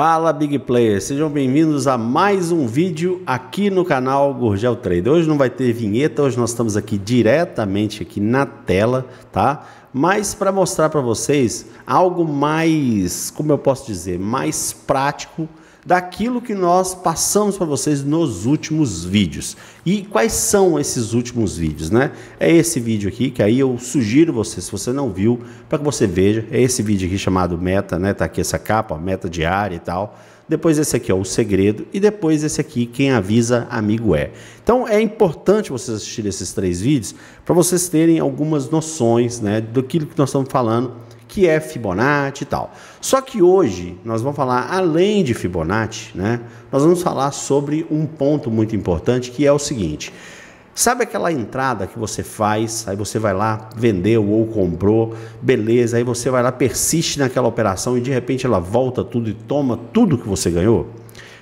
Fala Big Players, sejam bem-vindos a mais um vídeo aqui no canal Gurgel Trader. Hoje não vai ter vinheta, hoje nós estamos aqui diretamente aqui na tela, tá? Mas para mostrar para vocês algo mais, como eu posso dizer, mais prático daquilo que nós passamos para vocês nos últimos vídeos. E quais são esses últimos vídeos, né? É esse vídeo aqui que aí eu sugiro você, se você não viu, para que você veja. É esse vídeo aqui chamado Meta, né? Tá aqui essa capa, ó, meta diária e tal. Depois esse aqui, é o segredo, e depois esse aqui, quem avisa amigo é. Então é importante vocês assistirem esses três vídeos para vocês terem algumas noções, né, do que nós estamos falando que é Fibonacci e tal. Só que hoje nós vamos falar além de Fibonacci, né? Nós vamos falar sobre um ponto muito importante que é o seguinte: Sabe aquela entrada que você faz, aí você vai lá, vendeu ou comprou, beleza, aí você vai lá, persiste naquela operação e de repente ela volta tudo e toma tudo que você ganhou?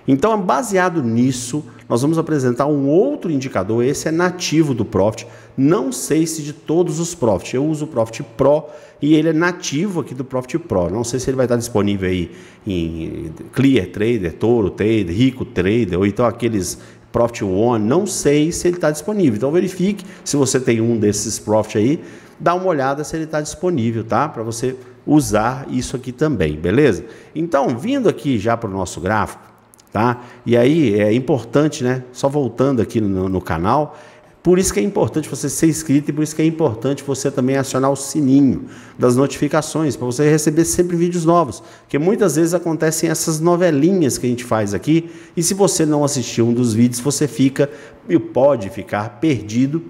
Então, baseado nisso, nós vamos apresentar um outro indicador, esse é nativo do Profit, não sei se de todos os Profit, eu uso o Profit Pro e ele é nativo aqui do Profit Pro, não sei se ele vai estar disponível aí em Clear Trader, Toro Trader, Rico Trader, ou então aqueles Profit One, não sei se ele está disponível, então verifique se você tem um desses Profit aí, dá uma olhada se ele está disponível, tá? Para você usar isso aqui também, beleza? Então, vindo aqui já para o nosso gráfico, Tá? E aí é importante, né? Só voltando aqui no, no canal, por isso que é importante você ser inscrito e por isso que é importante você também acionar o sininho das notificações, para você receber sempre vídeos novos. Porque muitas vezes acontecem essas novelinhas que a gente faz aqui, e se você não assistiu um dos vídeos, você fica e pode ficar perdido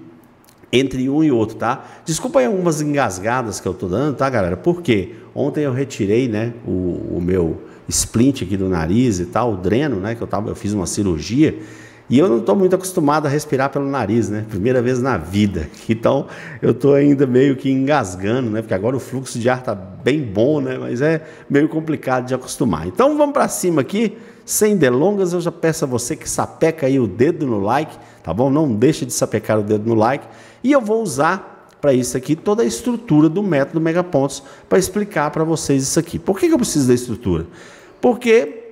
entre um e outro, tá? Desculpa aí algumas engasgadas que eu tô dando, tá, galera? Porque ontem eu retirei, né, o, o meu splint aqui do nariz e tal, o dreno, né? Que eu, tava, eu fiz uma cirurgia. E eu não estou muito acostumado a respirar pelo nariz, né? Primeira vez na vida. Então eu estou ainda meio que engasgando, né? Porque agora o fluxo de ar está bem bom, né? Mas é meio complicado de acostumar. Então vamos para cima aqui. Sem delongas, eu já peço a você que sapeca aí o dedo no like, tá bom? Não deixe de sapecar o dedo no like. E eu vou usar para isso aqui toda a estrutura do método Megapontos para explicar para vocês isso aqui. Por que, que eu preciso da estrutura? porque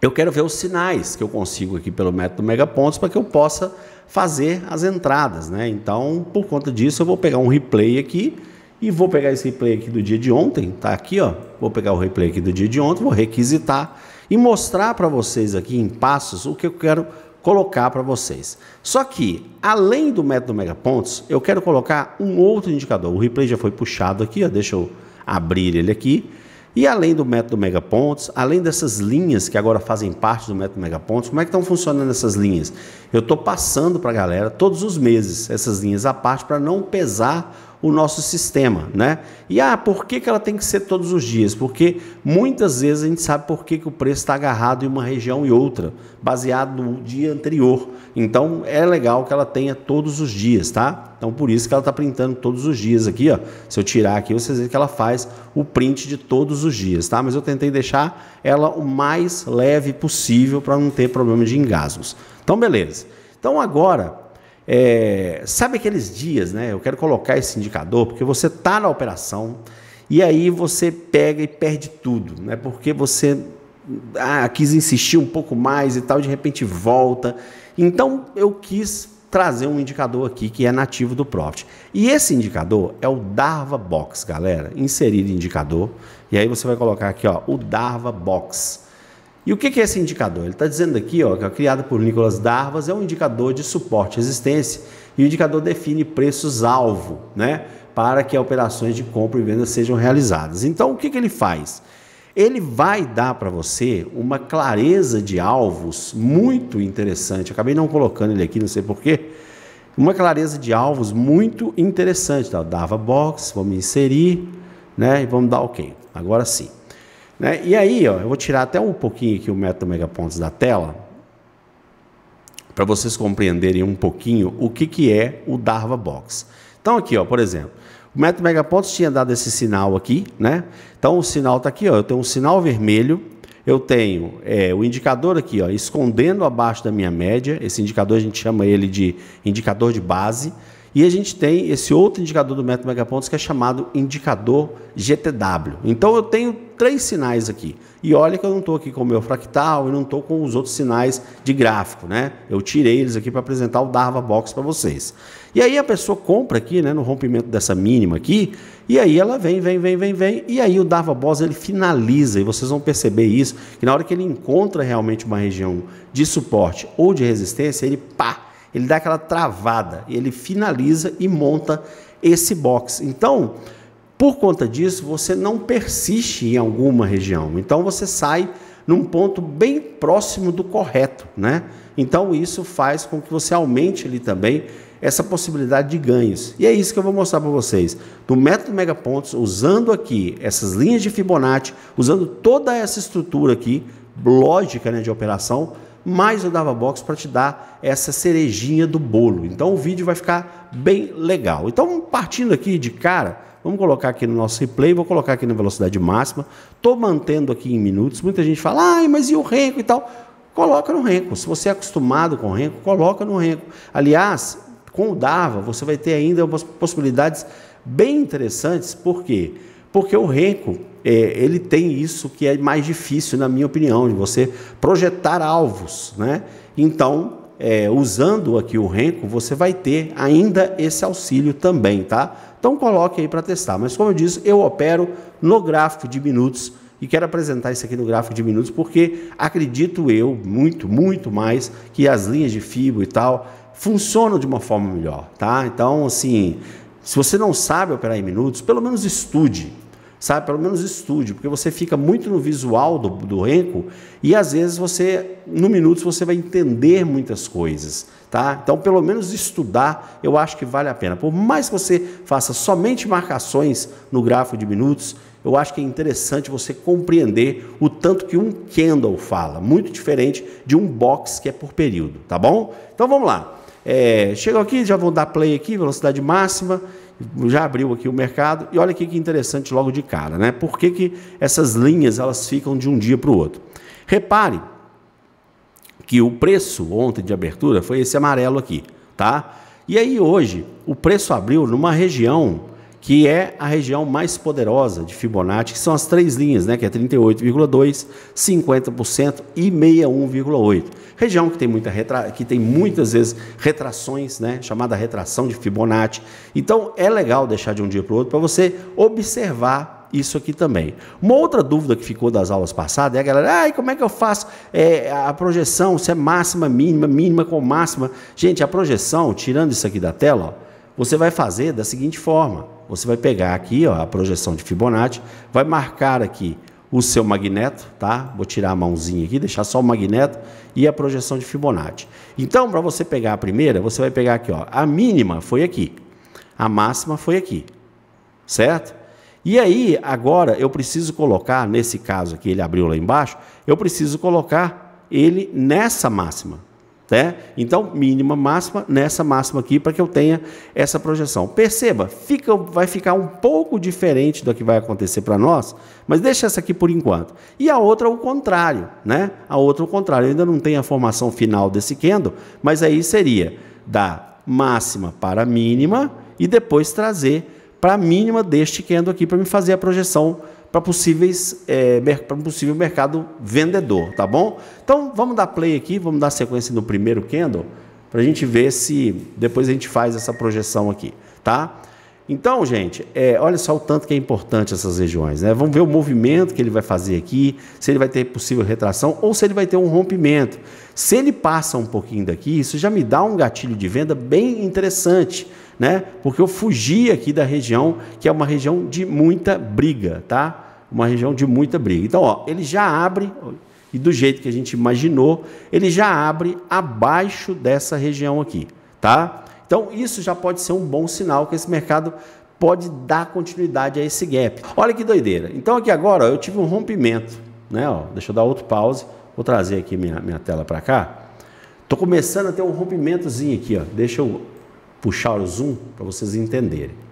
eu quero ver os sinais que eu consigo aqui pelo método megapontos para que eu possa fazer as entradas, né? Então, por conta disso, eu vou pegar um replay aqui e vou pegar esse replay aqui do dia de ontem, tá aqui, ó. Vou pegar o replay aqui do dia de ontem, vou requisitar e mostrar para vocês aqui em passos o que eu quero colocar para vocês. Só que, além do método megapontos, eu quero colocar um outro indicador. O replay já foi puxado aqui, ó. Deixa eu abrir ele aqui. E além do método Megapontos, além dessas linhas que agora fazem parte do método Megapontos, como é que estão funcionando essas linhas? Eu estou passando para a galera todos os meses essas linhas à parte para não pesar o nosso sistema, né? E ah, por que, que ela tem que ser todos os dias? Porque muitas vezes a gente sabe por que, que o preço está agarrado em uma região e outra, baseado no dia anterior. Então é legal que ela tenha todos os dias, tá? Então por isso que ela está printando todos os dias aqui, ó. Se eu tirar aqui, vocês veem que ela faz o print de todos os dias, tá? Mas eu tentei deixar ela o mais leve possível para não ter problema de engasgos. Então beleza. Então agora é, sabe aqueles dias, né? Eu quero colocar esse indicador porque você está na operação e aí você pega e perde tudo, né? Porque você ah, quis insistir um pouco mais e tal, de repente volta. Então eu quis trazer um indicador aqui que é nativo do Profit. E esse indicador é o Darva Box, galera. Inserir indicador. E aí você vai colocar aqui, ó, o Darva Box. E o que é esse indicador? Ele está dizendo aqui ó, que é criado por Nicolas Darvas é um indicador de suporte e resistência e o indicador define preços-alvo né, para que operações de compra e venda sejam realizadas. Então, o que, que ele faz? Ele vai dar para você uma clareza de alvos muito interessante. acabei não colocando ele aqui, não sei porquê. Uma clareza de alvos muito interessante. Tá? Dava box, vamos inserir né, e vamos dar OK. Agora sim. Né? E aí, ó, eu vou tirar até um pouquinho aqui o método megapontos da tela, para vocês compreenderem um pouquinho o que, que é o Darva Box. Então aqui, ó, por exemplo, o método megapontos tinha dado esse sinal aqui, né? Então o sinal está aqui, ó, eu tenho um sinal vermelho, eu tenho é, o indicador aqui, ó, escondendo abaixo da minha média, esse indicador a gente chama ele de indicador de base, e a gente tem esse outro indicador do método megapontos que é chamado indicador GTW. Então eu tenho três sinais aqui. E olha que eu não estou aqui com o meu fractal e não estou com os outros sinais de gráfico, né? Eu tirei eles aqui para apresentar o Darva Box para vocês. E aí a pessoa compra aqui, né, no rompimento dessa mínima aqui, e aí ela vem, vem, vem, vem, vem, e aí o Darva Box ele finaliza, e vocês vão perceber isso, que na hora que ele encontra realmente uma região de suporte ou de resistência, ele pá, ele dá aquela travada, ele finaliza e monta esse box. Então, por conta disso, você não persiste em alguma região. Então você sai num ponto bem próximo do correto, né? Então isso faz com que você aumente ali também essa possibilidade de ganhos. E é isso que eu vou mostrar para vocês. Do método Megapontos, usando aqui essas linhas de Fibonacci, usando toda essa estrutura aqui, lógica né, de operação, mais eu dava box para te dar essa cerejinha do bolo. Então o vídeo vai ficar bem legal. Então partindo aqui de cara, vamos colocar aqui no nosso replay, vou colocar aqui na velocidade máxima. Tô mantendo aqui em minutos. Muita gente fala: "Ai, mas e o renco e tal?" Coloca no renco. Se você é acostumado com renco, coloca no renco. Aliás, com o Dava, você vai ter ainda algumas possibilidades bem interessantes, porque quê? Porque o renco, é, ele tem isso que é mais difícil, na minha opinião, de você projetar alvos, né? Então, é, usando aqui o renco, você vai ter ainda esse auxílio também, tá? Então coloque aí para testar. Mas como eu disse, eu opero no gráfico de minutos e quero apresentar isso aqui no gráfico de minutos porque acredito eu muito, muito mais que as linhas de fibra e tal funcionam de uma forma melhor, tá? Então, assim, se você não sabe operar em minutos, pelo menos estude, sabe? Pelo menos estude, porque você fica muito no visual do, do renko e às vezes você, no minutos, você vai entender muitas coisas, tá? Então, pelo menos estudar, eu acho que vale a pena. Por mais que você faça somente marcações no gráfico de minutos, eu acho que é interessante você compreender o tanto que um candle fala, muito diferente de um box que é por período, tá bom? Então, vamos lá. É, chegou aqui, já vou dar play aqui, velocidade máxima já abriu aqui o mercado. E olha aqui que interessante logo de cara, né? Por que, que essas linhas elas ficam de um dia para o outro? Repare que o preço ontem de abertura foi esse amarelo aqui, tá? E aí hoje o preço abriu numa região que é a região mais poderosa de Fibonacci, que são as três linhas, né, que é 38,2, 50% e 61,8. Região que tem, muita retra... que tem muitas vezes retrações, né, chamada retração de Fibonacci. Então é legal deixar de um dia para o outro para você observar isso aqui também. Uma outra dúvida que ficou das aulas passadas é a galera, ai, como é que eu faço é, a projeção, se é máxima, mínima, mínima com máxima. Gente, a projeção, tirando isso aqui da tela, ó, você vai fazer da seguinte forma. Você vai pegar aqui ó, a projeção de Fibonacci, vai marcar aqui o seu magneto, tá? Vou tirar a mãozinha aqui, deixar só o magneto e a projeção de Fibonacci. Então, para você pegar a primeira, você vai pegar aqui, ó, a mínima foi aqui, a máxima foi aqui, certo? E aí, agora eu preciso colocar, nesse caso aqui, ele abriu lá embaixo, eu preciso colocar ele nessa máxima. Né? Então, mínima, máxima, nessa máxima aqui, para que eu tenha essa projeção. Perceba, fica, vai ficar um pouco diferente do que vai acontecer para nós, mas deixa essa aqui por enquanto. E a outra, o contrário. Né? A outra, o contrário. Eu ainda não tem a formação final desse candle, mas aí seria da máxima para a mínima e depois trazer para a mínima deste candle aqui para me fazer a projeção para possíveis é, para um possível mercado vendedor, tá bom? Então vamos dar play aqui, vamos dar sequência no primeiro candle para a gente ver se depois a gente faz essa projeção aqui, tá? Então, gente, é, olha só o tanto que é importante essas regiões, né? Vamos ver o movimento que ele vai fazer aqui, se ele vai ter possível retração ou se ele vai ter um rompimento. Se ele passa um pouquinho daqui, isso já me dá um gatilho de venda bem interessante, né? Porque eu fugi aqui da região que é uma região de muita briga, tá? uma região de muita briga. Então, ó, ele já abre, e do jeito que a gente imaginou, ele já abre abaixo dessa região aqui, tá? Então, isso já pode ser um bom sinal que esse mercado pode dar continuidade a esse gap. Olha que doideira. Então, aqui agora, ó, eu tive um rompimento, né? Ó, deixa eu dar outro pause, vou trazer aqui minha, minha tela para cá. Tô começando a ter um rompimentozinho aqui, ó. Deixa eu puxar o zoom para vocês entenderem.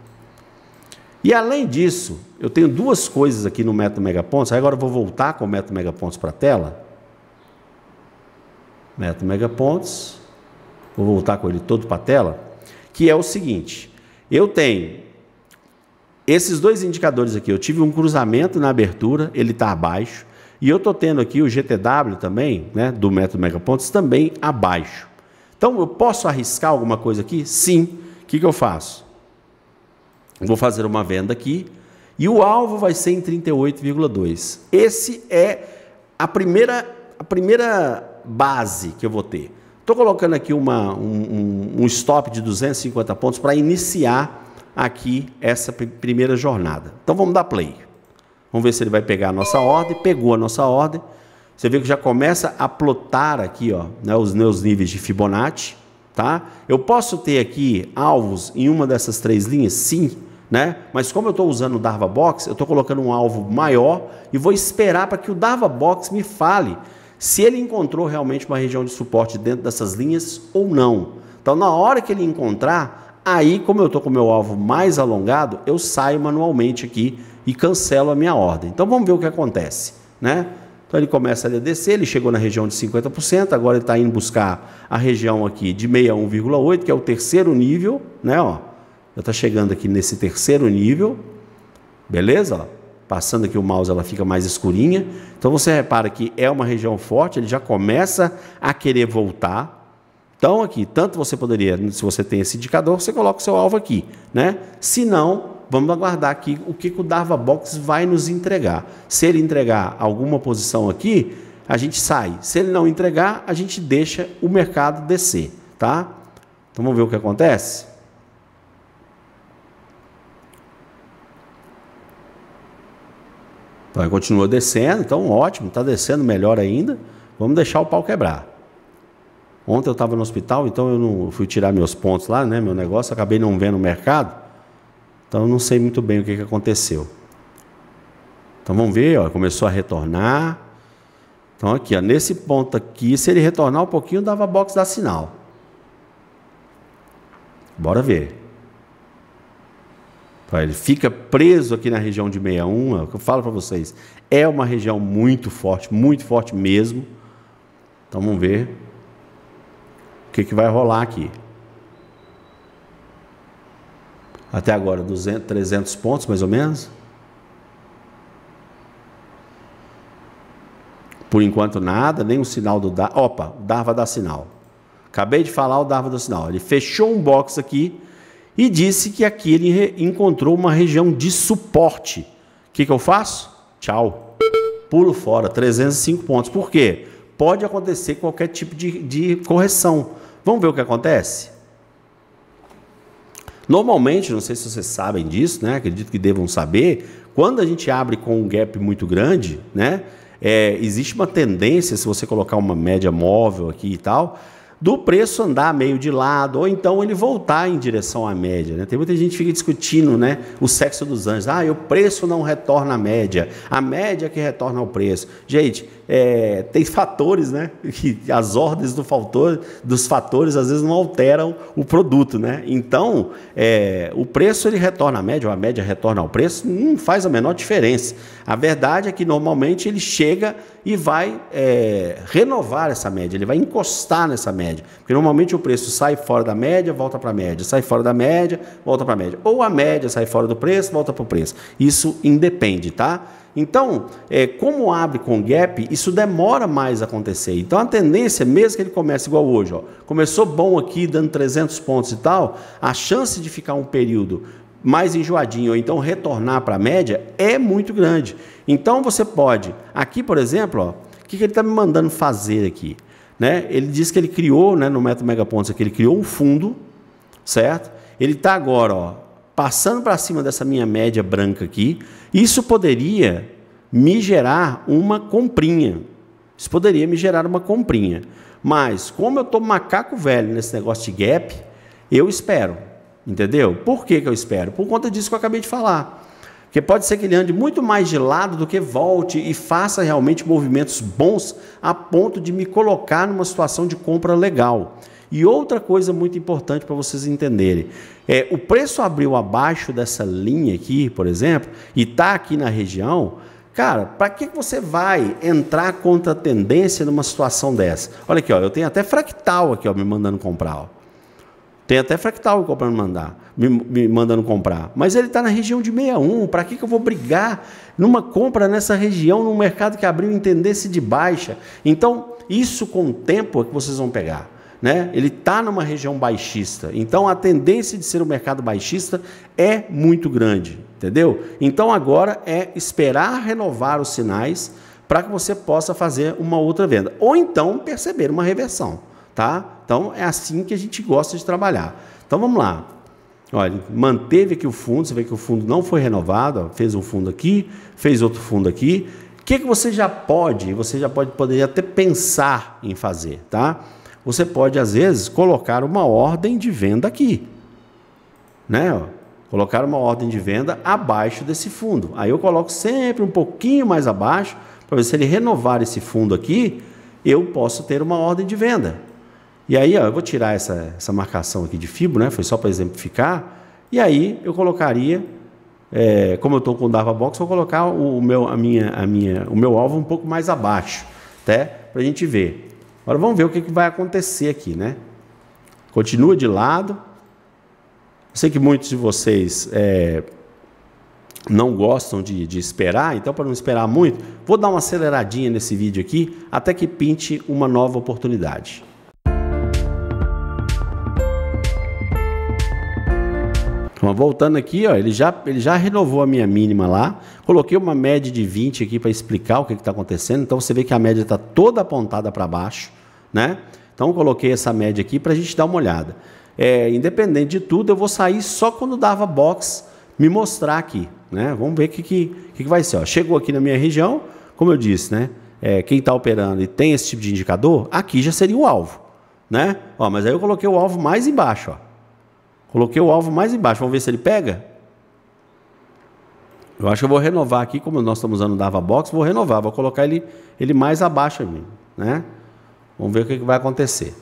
E além disso, eu tenho duas coisas aqui no método megapontos. Agora eu vou voltar com o método megapontos para a tela. Método megapontos. Vou voltar com ele todo para a tela. Que é o seguinte. Eu tenho esses dois indicadores aqui. Eu tive um cruzamento na abertura. Ele está abaixo. E eu estou tendo aqui o GTW também, né, do método megapontos, também abaixo. Então, eu posso arriscar alguma coisa aqui? Sim. O que, que eu faço? Vou fazer uma venda aqui e o alvo vai ser em 38,2. Esse é a primeira, a primeira base que eu vou ter. Estou colocando aqui uma, um, um, stop de 250 pontos para iniciar aqui essa primeira jornada. Então vamos dar play. Vamos ver se ele vai pegar a nossa ordem. Pegou a nossa ordem. Você vê que já começa a plotar aqui ó, né, os meus níveis de Fibonacci. Tá? Eu posso ter aqui alvos em uma dessas três linhas? Sim né? Mas como eu estou usando o Darva Box, eu estou colocando um alvo maior e vou esperar para que o Darva Box me fale se ele encontrou realmente uma região de suporte dentro dessas linhas ou não. Então, na hora que ele encontrar, aí, como eu estou com o meu alvo mais alongado, eu saio manualmente aqui e cancelo a minha ordem. Então, vamos ver o que acontece, né? Então, ele começa a descer, ele chegou na região de 50%, agora ele está indo buscar a região aqui de 61,8, que é o terceiro nível, né, ó já está chegando aqui nesse terceiro nível, beleza? passando aqui o mouse, ela fica mais escurinha. Então você repara que é uma região forte, ele já começa a querer voltar. Então aqui, tanto você poderia, se você tem esse indicador, você coloca o seu alvo aqui, né? Se não, vamos aguardar aqui o que, que o Darva Box vai nos entregar. Se ele entregar alguma posição aqui, a gente sai. Se ele não entregar, a gente deixa o mercado descer, tá? Então vamos ver o que acontece? Então, continuou descendo, então ótimo, está descendo melhor ainda. Vamos deixar o pau quebrar. Ontem eu estava no hospital, então eu não fui tirar meus pontos lá, né, meu negócio, acabei não vendo o mercado. Então eu não sei muito bem o que, que aconteceu. Então vamos ver, ó, começou a retornar. Então aqui, ó, nesse ponto aqui, se ele retornar um pouquinho, dava box dar sinal. Bora ver. Ele fica preso aqui na região de 61, é o que eu falo para vocês. É uma região muito forte, muito forte mesmo. Então vamos ver o que, que vai rolar aqui. Até agora, 200, 300 pontos mais ou menos. Por enquanto nada, nem um sinal do Opa, o dá sinal. Acabei de falar o Darva do sinal. Ele fechou um box aqui e disse que aqui ele encontrou uma região de suporte. O que, que eu faço? Tchau. Pulo fora, 305 pontos. Por quê? Pode acontecer qualquer tipo de, de correção. Vamos ver o que acontece? Normalmente, não sei se vocês sabem disso, né? Acredito que devam saber. Quando a gente abre com um gap muito grande, né? É, existe uma tendência, se você colocar uma média móvel aqui e tal, do preço andar meio de lado, ou então ele voltar em direção à média. Né? Tem muita gente que fica discutindo né, o sexo dos anjos. Ah, o preço não retorna à média, a média é que retorna ao preço. Gente, é, tem fatores, né? as ordens do fator, dos fatores às vezes não alteram o produto, né? Então, é, o preço ele retorna à média, ou a média retorna ao preço, não faz a menor diferença. A verdade é que normalmente ele chega e vai é, renovar essa média, ele vai encostar nessa média. Porque normalmente o preço sai fora da média, volta para a média, sai fora da média, volta para a média. Ou a média sai fora do preço, volta para o preço. Isso independe, tá? Então, é, como abre com gap, isso demora mais a acontecer. Então, a tendência, mesmo que ele comece igual hoje, ó, começou bom aqui, dando 300 pontos e tal, a chance de ficar um período mais enjoadinho ou então retornar para a média é muito grande. Então, você pode, aqui por exemplo, o que, que ele está me mandando fazer aqui? Né? Ele diz que ele criou, né, no Meta Megapontos aqui, ele criou um fundo, certo? Ele está agora, ó, passando para cima dessa minha média branca aqui, isso poderia me gerar uma comprinha. Isso poderia me gerar uma comprinha. Mas, como eu estou macaco velho nesse negócio de gap, eu espero. Entendeu? Por que, que eu espero? Por conta disso que eu acabei de falar. Porque pode ser que ele ande muito mais de lado do que volte e faça realmente movimentos bons a ponto de me colocar numa situação de compra legal. E outra coisa muito importante para vocês entenderem: é, o preço abriu abaixo dessa linha aqui, por exemplo, e está aqui na região, cara, para que você vai entrar contra a tendência numa situação dessa? Olha aqui, ó, eu tenho até fractal aqui ó, me mandando comprar. Ó. Tem até fractal comprando mandar, me, me, mandando comprar. Mas ele está na região de 61. Para que, que eu vou brigar numa compra nessa região, num mercado que abriu em tendência de baixa? Então, isso com o tempo é que vocês vão pegar né? Ele está numa região baixista. Então a tendência de ser um mercado baixista é muito grande, entendeu? Então agora é esperar renovar os sinais para que você possa fazer uma outra venda ou então perceber uma reversão, tá? Então é assim que a gente gosta de trabalhar. Então vamos lá. Olha, manteve aqui o fundo, você vê que o fundo não foi renovado, ó, fez um fundo aqui, fez outro fundo aqui. O que, que você já pode, você já pode poderia até pensar em fazer, tá? Você pode, às vezes, colocar uma ordem de venda aqui. Né? Colocar uma ordem de venda abaixo desse fundo. Aí eu coloco sempre um pouquinho mais abaixo, para ver se ele renovar esse fundo aqui, eu posso ter uma ordem de venda. E aí, ó, eu vou tirar essa, essa marcação aqui de fibro, né? Foi só para exemplificar. E aí eu colocaria, é, como eu estou com o Dava Box, vou colocar o meu, a minha, a minha, o meu alvo um pouco mais abaixo, até para a gente ver. Agora vamos ver o que, vai acontecer aqui, né? Continua de lado. Eu sei que muitos de vocês é, não gostam de, de esperar, então para não esperar muito, vou dar uma aceleradinha nesse vídeo aqui até que pinte uma nova oportunidade. Então, voltando aqui, ó, ele, já, ele já renovou a minha mínima lá. Coloquei uma média de 20 aqui para explicar o que está acontecendo. Então, você vê que a média está toda apontada para baixo. Né? Então, coloquei essa média aqui para a gente dar uma olhada. É, independente de tudo, eu vou sair só quando dava box me mostrar aqui. Né? Vamos ver o que, que, que, vai ser. Ó. Chegou aqui na minha região, como eu disse, né? É, quem está operando e tem esse tipo de indicador, aqui já seria o alvo. Né? Ó, mas aí eu coloquei o alvo mais embaixo. Ó. Coloquei o alvo mais embaixo. Vamos ver se ele pega? Eu acho que eu vou renovar aqui, como nós estamos usando o Dava Box, vou renovar, vou colocar ele, ele mais abaixo, né? Vamos ver o que, vai acontecer.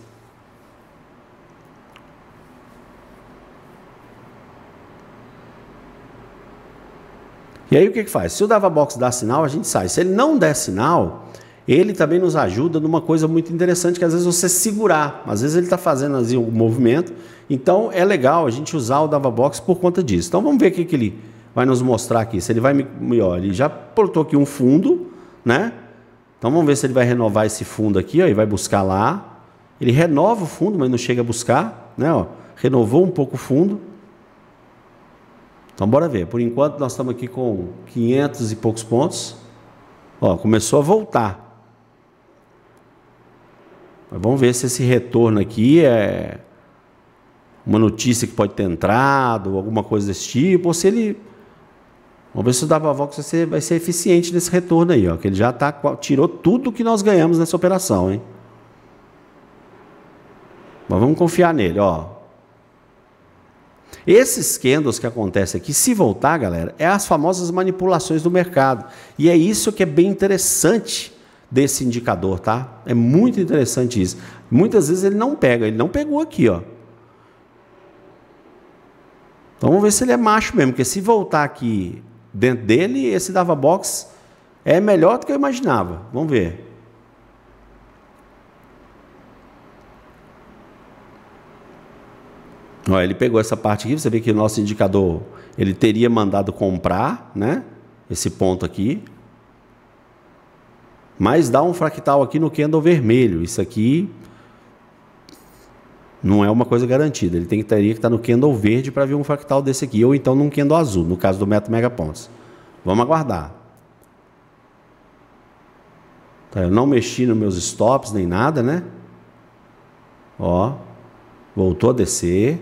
E aí o que, que faz? Se o Dava Box dá sinal, a gente sai. Se ele não der sinal, ele também nos ajuda numa coisa muito interessante, que às vezes você segurar. Às vezes ele está fazendo assim, um movimento então é legal a gente usar o DavaBox por conta disso. Então vamos ver o que, que ele vai nos mostrar aqui. Se ele vai me. Ó, ele já portou aqui um fundo, né? Então vamos ver se ele vai renovar esse fundo aqui, ó, e vai buscar lá. Ele renova o fundo, mas não chega a buscar, né? Ó, renovou um pouco o fundo. Então bora ver. Por enquanto nós estamos aqui com 500 e poucos pontos. Ó, começou a voltar. Mas vamos ver se esse retorno aqui é uma notícia que pode ter entrado, alguma coisa desse tipo, ou se ele. Vamos ver se o Davavox vai ser, vai ser eficiente nesse retorno aí, ó, que ele já tá, tirou tudo que nós ganhamos nessa operação, hein? Mas vamos confiar nele, ó. Esses candles que acontecem aqui, se voltar, galera, é as famosas manipulações do mercado. E é isso que é bem interessante desse indicador, tá? É muito interessante isso. Muitas vezes ele não pega, ele não pegou aqui, ó. Então vamos ver se ele é macho mesmo, porque se voltar aqui dentro dele, esse Dava Box é melhor do que eu imaginava. Vamos ver. Ó, ele pegou essa parte aqui, você vê que o nosso indicador, ele teria mandado comprar, né? Esse ponto aqui. Mas dá um fractal aqui no candle vermelho. Isso aqui não é uma coisa garantida. Ele tem que teria que estar tá no candle verde para vir um fractal desse aqui, ou então num candle azul, no caso do Meta Megapontos. Vamos aguardar. Tá, eu não mexi nos meus stops nem nada, né? Ó, voltou a descer.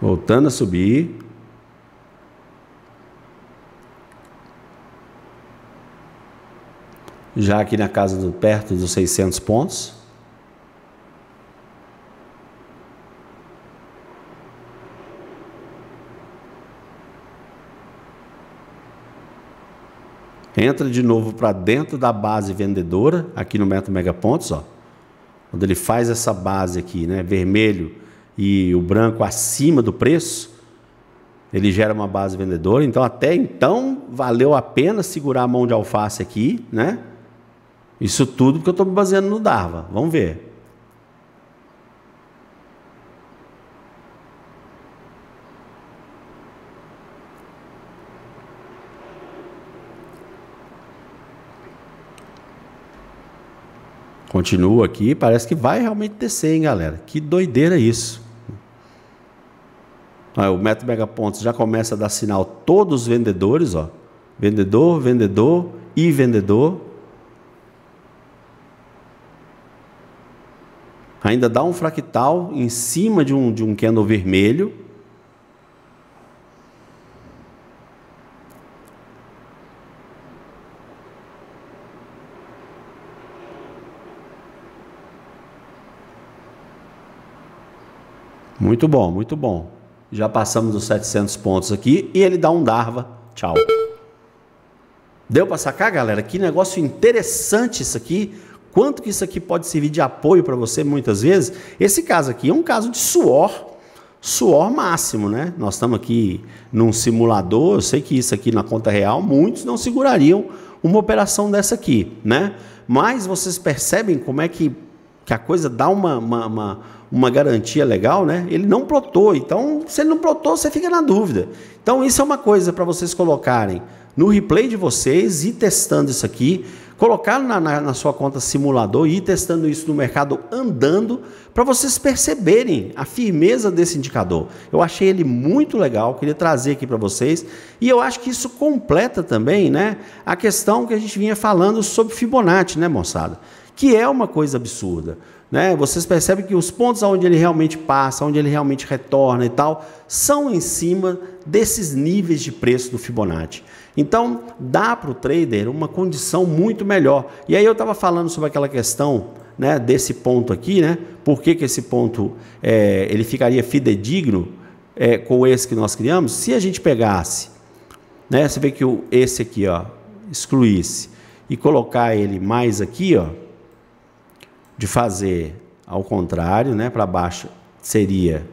Voltando a subir. já aqui na casa do perto dos 600 pontos. Entra de novo para dentro da base vendedora, aqui no Metro Megapontos, ó. Quando ele faz essa base aqui, né, vermelho e o branco acima do preço, ele gera uma base vendedora. Então, até então, valeu a pena segurar a mão de alface aqui, né? Isso tudo porque eu estou me baseando no Dava. Vamos ver. Continua aqui, parece que vai realmente descer, hein, galera? Que doideira isso. Aí, o Metro Megapontos já começa a dar sinal todos os vendedores, ó. Vendedor, vendedor e vendedor. ainda dá um fractal em cima de um, de um candle vermelho. Muito bom, muito bom. Já passamos dos 700 pontos aqui e ele dá um Darva. Tchau. Deu para sacar, galera? Que negócio interessante isso aqui quanto que isso aqui pode servir de apoio para você muitas vezes. Esse caso aqui é um caso de suor, suor máximo, né? Nós estamos aqui num simulador, eu sei que isso aqui na conta real, muitos não segurariam uma operação dessa aqui, né? Mas vocês percebem como é que, que a coisa dá uma, uma, uma, uma garantia legal, né? Ele não plotou, então se ele não plotou, você fica na dúvida. Então isso é uma coisa para vocês colocarem no replay de vocês, ir testando isso aqui, colocar na, na, na sua conta simulador e ir testando isso no mercado andando, para vocês perceberem a firmeza desse indicador. Eu achei ele muito legal, queria trazer aqui para vocês. E eu acho que isso completa também né, a questão que a gente vinha falando sobre Fibonacci, né, moçada? Que é uma coisa absurda. Né? Vocês percebem que os pontos onde ele realmente passa, onde ele realmente retorna e tal, são em cima desses níveis de preço do Fibonacci. Então, dá para o trader uma condição muito melhor. E aí eu estava falando sobre aquela questão né, desse ponto aqui, né? Por que, que esse ponto é, ele ficaria fidedigno é, com esse que nós criamos? Se a gente pegasse, né? Você vê que o, esse aqui, ó, excluísse e colocar ele mais aqui, ó, de fazer ao contrário, né? Para baixo seria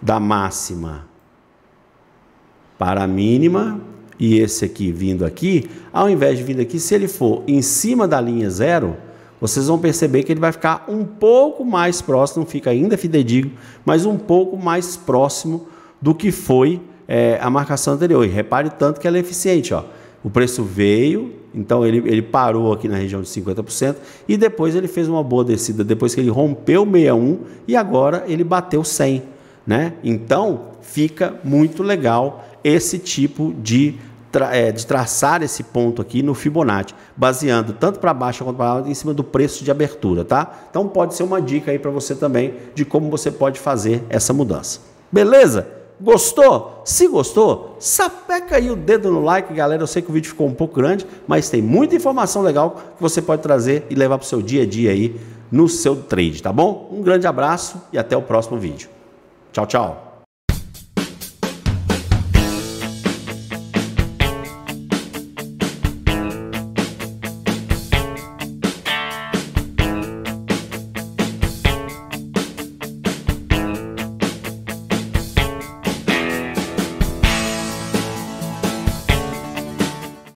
da máxima para a mínima e esse aqui vindo aqui, ao invés de vir aqui, se ele for em cima da linha zero, vocês vão perceber que ele vai ficar um pouco mais próximo, não fica ainda fidedigno, mas um pouco mais próximo do que foi é, a marcação anterior. E repare tanto que ela é eficiente, ó. O preço veio, então ele, ele parou aqui na região de 50% e depois ele fez uma boa descida, depois que ele rompeu 61 e agora ele bateu 100, né? Então fica muito legal esse tipo de tra é, de traçar esse ponto aqui no Fibonacci, baseando tanto para baixo quanto para alta em cima do preço de abertura, tá? Então pode ser uma dica aí para você também de como você pode fazer essa mudança. Beleza? Gostou? Se gostou, sapeca aí o dedo no like, galera. Eu sei que o vídeo ficou um pouco grande, mas tem muita informação legal que você pode trazer e levar para o seu dia a dia aí no seu trade, tá bom? Um grande abraço e até o próximo vídeo. Tchau, tchau.